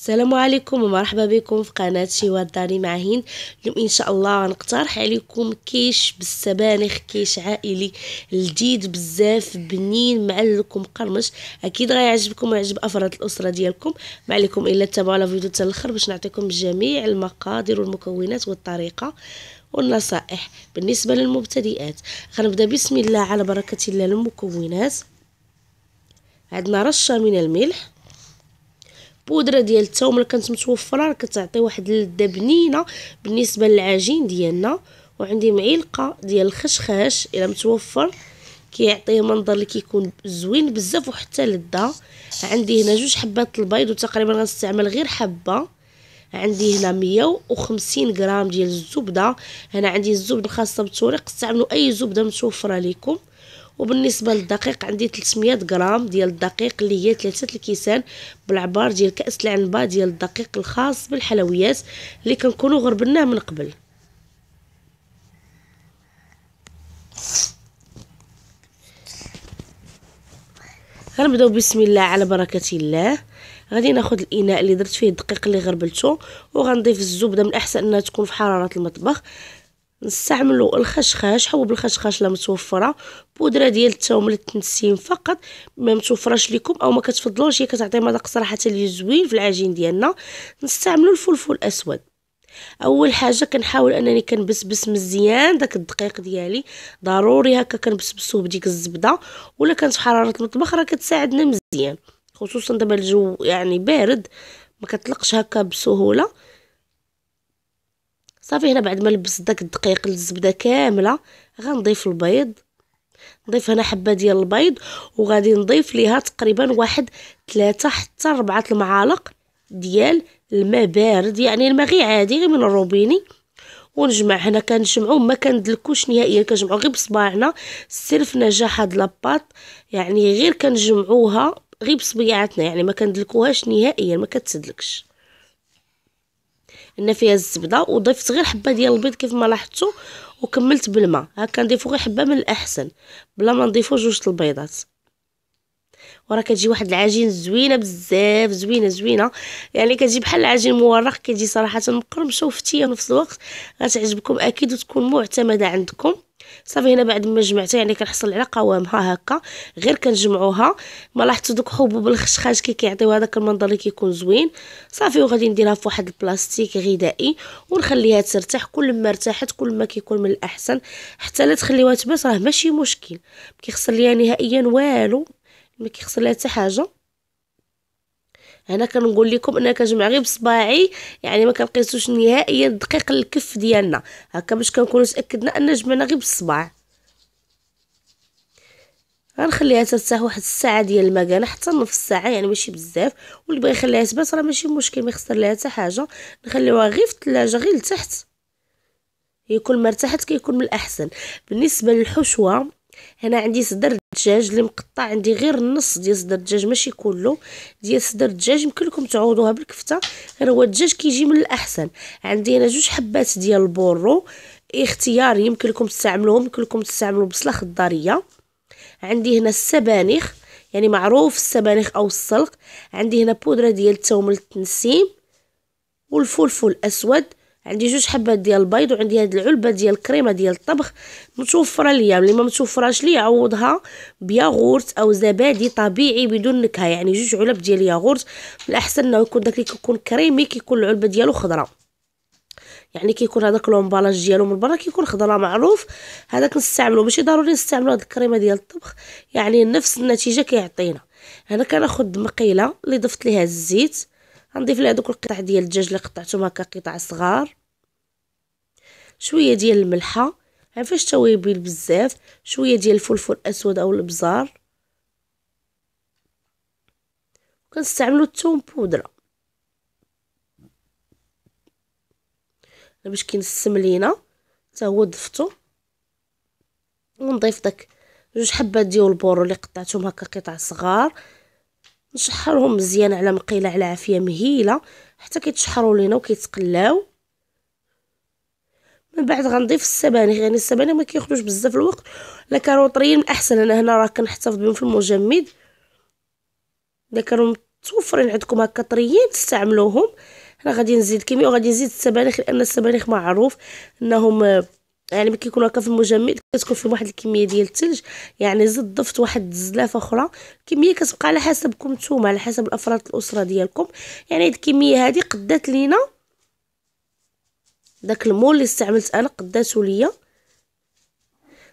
السلام عليكم ومرحبا بكم في قناة شيوا الداري مع هند اليوم إن شاء الله غنقترح عليكم كيش بالسبانخ كيش عائلي لذيذ بزاف بنين معلك ومقرمش أكيد غيعجبكم ويعجب أفراد الأسرة ديالكم ما عليكم إلا تتابعوا الفيديو حتى الآخر باش نعطيكم جميع المقادير والمكونات والطريقة والنصائح بالنسبة للمبتدئات غنبدا بسم الله على بركة الله المكونات عندنا رشة من الملح البودره ديال الثوم اللي كانت متوفره راه كتعطي واحد اللذه بنينه بالنسبه للعجين ديالنا وعندي معلقه ديال الخشخاش الا متوفر كيعطيه منظر اللي كيكون زوين بزاف وحتى لذة عندي هنا جوج حبات البيض وتقريبا غنستعمل غير حبه عندي هنا 150 غرام ديال الزبده هنا عندي الزبده الخاصه بالتوريق استعملوا اي زبده متوفره لكم وبالنسبه للدقيق عندي 300 غرام ديال الدقيق اللي هي ثلاثه الكيسان بالعبار ديال كاس العنبه ديال الدقيق الخاص بالحلويات اللي كنكونوا غربناه من قبل غنبداو بسم الله على بركه الله غادي ناخذ الاناء اللي درت فيه الدقيق اللي غربلته وغنضيف الزبده من احسن انها تكون في حراره المطبخ نستعملوا الخشخاش حبوب الخشخاش لا متوفره بودره ديال الثوم للتنسيم فقط ما متوفراش لكم او ما كتفضلوش هي كتعطي مذاق صراحه اللي زوين في العجين ديالنا نستعملوا الفلفل الاسود اول حاجه كنحاول انني كنبسبس مزيان داك الدقيق ديالي ضروري هكا كنبسبسو بديك الزبده ولا كانت حراره المطبخ راه كتساعدنا مزيان خصوصا دابا الجو يعني بارد ما كتلقش هكا بسهوله صافي هنا بعد ما لبست داك الدقيق الزبده كامله غنضيف البيض نضيف هنا حبه ديال البيض وغادي نضيف ليها تقريبا واحد ثلاثة حتى ربعة المعالق ديال الماء بارد يعني الماء غير عادي غير من الروبيني ونجمع هنا كنجمعو ما كندلكوش نهائيا كنجمعو غير بصباعنا السر في نجاح هاد لاباط يعني غير كنجمعوها غير بصبيعتنا يعني ما كندلكوهاش نهائيا ما كتسدلكش درنا فيها الزبده وضفت غير حبه ديال البيض كيف ما لاحظتوا وكملت بالماء هكا نضيفو غير حبه من الاحسن بلا ما نضيفوا جوج البيضات وراه كتجي واحد العجين زوينه بزاف زوينه زوينه يعني كتجي بحال العجين مورق كتجي صراحه مقرمشه وفتيه في نفس الوقت غتعجبكم اكيد وتكون معتمده عندكم صافي هنا بعد ما جمعتها يعني كنحصل على قوامها هكا غير كنجمعوها ما لاحظتوا دوك حبوب الخشخاش كي كيعطيو هذاك المنظر اللي كيكون زوين صافي وغادي نديرها في واحد البلاستيك غذائي ونخليها ترتاح كل ما ارتاحت كل ما كيكون من الاحسن حتى لا تخليوها تبات راه ماشي مشكل ما كيخسر ليها نهائيا والو ما كيخسر لها حتى حاجه هنا كنقول لكم انا كنجمع غير بصباعي يعني ما كنقيسوش نهائيا دقيق الكف ديالنا هكا باش كنكونوا تاكدنا ان جمعنا غير بالصباع غنخليها ترتاح واحد الساعه ديال المكانه حتى نص ساعه يعني ماشي بزاف واللي بغى يخليها تبات راه ماشي مشكل ما يخسر لها حتى حاجه نخليوها غير في الثلاجه غير لتحت يكون مرتاحت كيكون من الاحسن بالنسبه للحشوه هنا عندي صدر الدجاج اللي مقطع عندي غير النص ديال صدر الدجاج ماشي كله ديال صدر الدجاج يمكن لكم تعوضوها بالكفته غير هو الدجاج كيجي من الاحسن عندي انا جوج حبات ديال البورو اختياري يمكن لكم تستعملوهم يمكن لكم تستعملوا بصله خضاريه عندي هنا السبانخ يعني معروف السبانخ او السلق عندي هنا بودره ديال الثوم التنسيم والفلفل الاسود عندي جوج حبات ديال البيض وعندي هاد العلبه ديال الكريمه ديال الطبخ متوفره ليا اللي ما متوفراش ليا عوضها بياغورت او زبادي طبيعي بدون نكهه يعني جوج علب ديال ياغورت الاحسن انه يكون داك اللي كيكون كريمي كيكون العلبه ديالو خضراء يعني كيكون هذاك لومبالاج ديالو من برا كيكون خضره معروف هذاك نستعملو ماشي ضروري نستعملو هاد الكريمه ديال الطبخ يعني نفس النتيجه كيعطينا هنا كناخد مقيله اللي ضفت ليها الزيت غنضيف ليها دوك القطع ديال الدجاج اللي قطعتهم هكا قطع صغار شويه ديال الملحه عفاش توابل بزاف شويه ديال الفلفل الاسود او البزار كنستعملوا الثوم بودره باش كينسم لينا حتى هو ضفتو ونضيف داك جوج حبات ديال البورو اللي قطعتهم هكا قطع صغار نشحرهم مزيان على مقيله على عافيه مهيله حتى كيتشحروا لينا وكيتقلاو من بعد غنضيف السبانخ يعني السبانخ ما كياخذوش بزاف الوقت لا كاروطريين طريين احسن انا هنا راه كنحتفظ بهم في المجمد الا كانوا متوفرين عندكم هكا طريين تستعملوهم هنا غادي نزيد كيميا وغادي نزيد السبانخ لان السبانخ معروف انهم آه، يعني ملي كيكونوا هكا في المجمد كتكون فيهم واحد الكميه ديال الثلج يعني زد ضفت واحد الزلافه اخرى الكميه كتبقى على حسبكم نتوما على حسب الافراد الاسره ديالكم يعني هاد الكميه هادي قدات لينا داك المول اللي استعملت انا قداتو ليا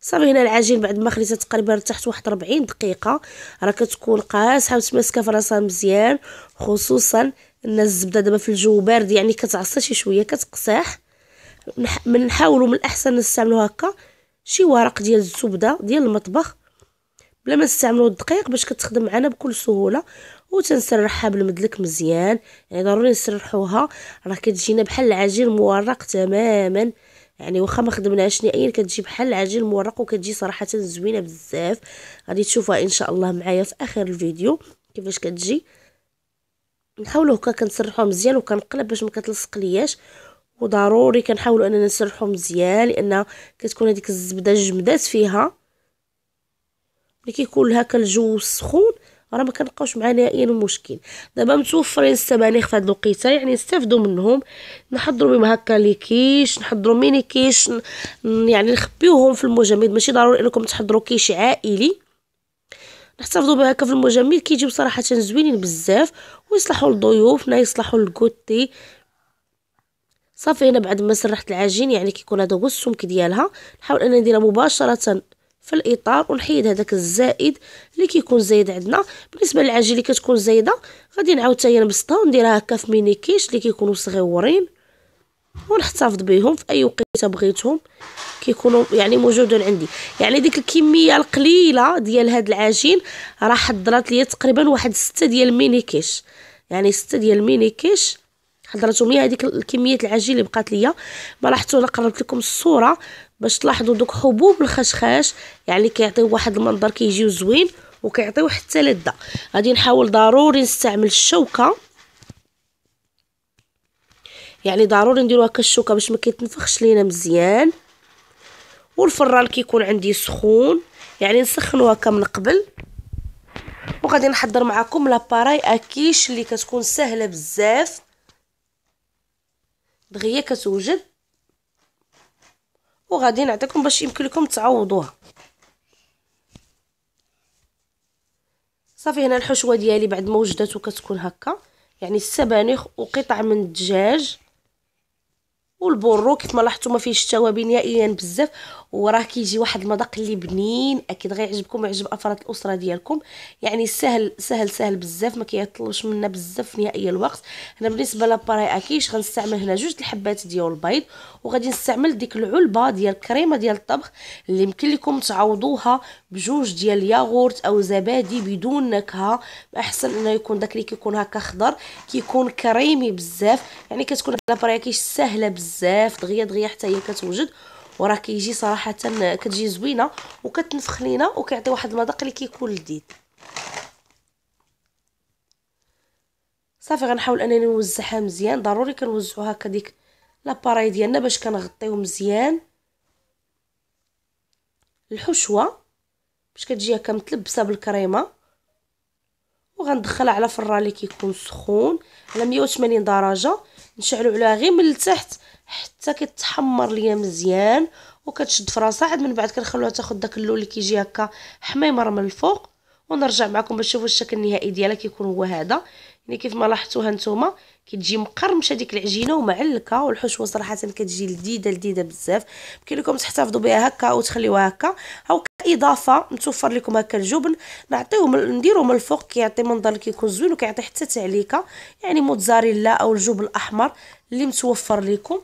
صافي هنا العجين بعد ما خليتها تقريبا تحت واحد 40 دقيقه راه كتكون قاصحه وتماسكه في راسها مزيان خصوصا ان الزبده دابا في الجو بارد يعني كتعصى شي شويه كتقساح من نحاولوا من الاحسن نستعملوا هكا شي ورق ديال الزبده ديال المطبخ بلا ما نستعملوا الدقيق باش كتخدم معنا بكل سهوله وتنسرحها بالمدلك مزيان يعني ضروري نسرحوها راه كتجينا بحال العجين مورق تماما يعني واخا ما خدمناهاش نهائيا كتجي بحال العجين مورق وكتجي صراحه زوينه بزاف غادي تشوفوها ان شاء الله معايا في اخر الفيديو كيفاش كتجي نحاولوا هكا كنسرحوه مزيان وكنقلب باش ما كتلصق لياش وضروري كنحاولوا اننا نسرحو مزيان لان كتكون هذيك الزبده جمدات فيها ملي كيكون هكا الجو سخون راه ما كنلقاوش معاه نهائيا المشكل دابا متوفرين السبانخ في هاد الوقيته يعني نستافدوا منهم نحضروا بهم هكا لي كيش نحضروا ميني كيش يعني نخبيوهم في المجمد ماشي ضروري انكم تحضروا كيش عائلي نحتفظوا بها هكا في المجمد كيجيو صراحه زوينين بزاف ويصلحوا لضيوفنا يصلحوا للكوتي صافي هنا بعد ما سرحت العجين يعني كيكون هذا هو السمك ديالها نحاول انني نديرها مباشره في الاطار ونحيد هذاك الزائد اللي كيكون زايد عندنا بالنسبه للعجين اللي كتكون زايده غادي نعاود حتى نبسطها ونديرها هكا في ميني كيش اللي كيكونوا صغيورين ونحتفظ بهم في اي وقيته بغيتهم كيكونوا يعني موجودين عندي يعني ديك الكميه القليله ديال هاد العجين راه حضرات لي تقريبا واحد 6 ديال الميني كيش يعني 6 ديال الميني كيش حضرتهم هي هذيك الكميه العجين اللي بقات ليا ملاحظتوا انا قربت لكم الصوره باش تلاحظوا دوك حبوب الخشخاش يعني كيعطيو واحد المنظر كيجيو زوين وكيعطيو حتى لذه غادي نحاول ضروري نستعمل الشوكه يعني ضروري نديرو هكا الشوكه باش ما كيتنفخش لينا مزيان والفران كيكون عندي سخون يعني نسخنو هكا من قبل وغادي نحضر معكم لاباراي اكيش اللي كتكون سهله بزاف دغيا كتوجد وغادي نعطيكم باش يمكن لكم تعوضوها صافي هنا الحشوه ديالي بعد ما وجدت وكتكون هكا يعني السبانخ وقطع من الدجاج والبرو كيف ما لاحظتوا ما فيهش التوابل نهائيا بزاف وراه كيجي واحد المذاق اللي بنين اكيد غيعجبكم ويعجب افراد الاسره ديالكم يعني سهل سهل سهل بزاف ما كيطلبش منا بزاف نهائيا الوقت انا بالنسبه لاباري اكيش غنستعمل هنا جوج الحبات ديال البيض وغادي نستعمل ديك العلبه ديال الكريمه ديال الطبخ اللي يمكن لكم تعوضوها بجوج ديال الياغورت او زبادي بدون نكهه احسن انه يكون داك اللي كيكون هكا خضر كيكون كريمي بزاف يعني كتكون لاباري اكيش سهله بزاف دغيا دغيا حتى هي كتوجد وراه كيجي صراحه كتجي زوينه وكتنفخ لينا وكيعطي واحد المذاق اللي كيكون لذيذ صافي غنحاول انني نوزعها مزيان ضروري كنوزعو هكا ديك لاباراي ديالنا باش كنغطيو مزيان الحشوه باش كتجي هكا متلبسه بالكريمه وغندخلها على فران اللي كيكون سخون على 180 درجه نشعلو عليها غير من التحت حتى كيتحمر ليا مزيان وكتشد في راسها عاد من بعد كنخلوها تاخد داك اللون اللي كيجي هكا حميمر من الفوق ونرجع معكم باش تشوفوا الشكل النهائي ديالها كيكون هو هذا يعني كيف ما لاحظتوها نتوما كتجي مقرمشه ديك العجينه ومعلكه والحشوه صراحه كتجي لذيذه لذيذه بزاف يمكن لكم تحتفظوا بها هكا وتخليوها هكا هاو كاضافه متوفر لكم هكا الجبن نعطيوه نديرو من الفوق كيعطي منظر كيكون زوين وكيعطي حتى تعليكه يعني موتزاريلا او الجبن الاحمر اللي متوفر لكم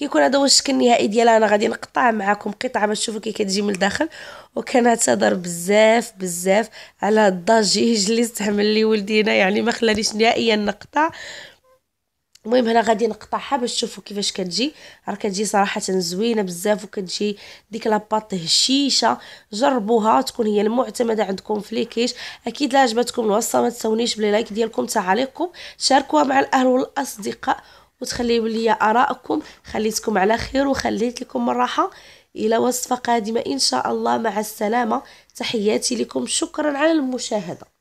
كيكون هذا هو الشكل النهائي ديالها انا غادي نقطع معكم قطعه باش تشوفوا كي كتجي من الداخل وكنعتذر بزاف بزاف على الضجيج اللي استعمل لي ولدي هنا يعني ما خلانيش نهائيا نقطع المهم هنا غادي نقطعها باش تشوفوا كيفاش كتجي راه كتجي صراحه زوينه بزاف وكتجي ديك لاباط هشيشه جربوها تكون هي المعتمده عندكم في ليكيش اكيد لا عجبتكم الوصفه ما تنسونيش بلي لايك ديالكم تعليقكم شاركوها مع الاهل والاصدقاء وتخليو لي ارائكم خليتكم على خير وخليت لكم الراحه الى وصفه قادمه ان شاء الله مع السلامه تحياتي لكم شكرا على المشاهده